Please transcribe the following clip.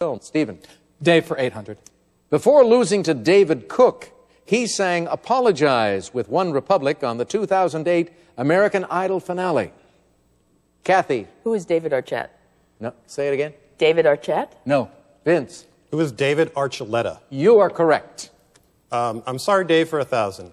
film, Stephen? Dave for 800. Before losing to David Cook, he sang Apologize with One Republic on the 2008 American Idol finale. Kathy. Who is David Archette? No, say it again. David Archette? No, Vince. Who is David Archuleta? You are correct. Um, I'm sorry, Dave, for a thousand.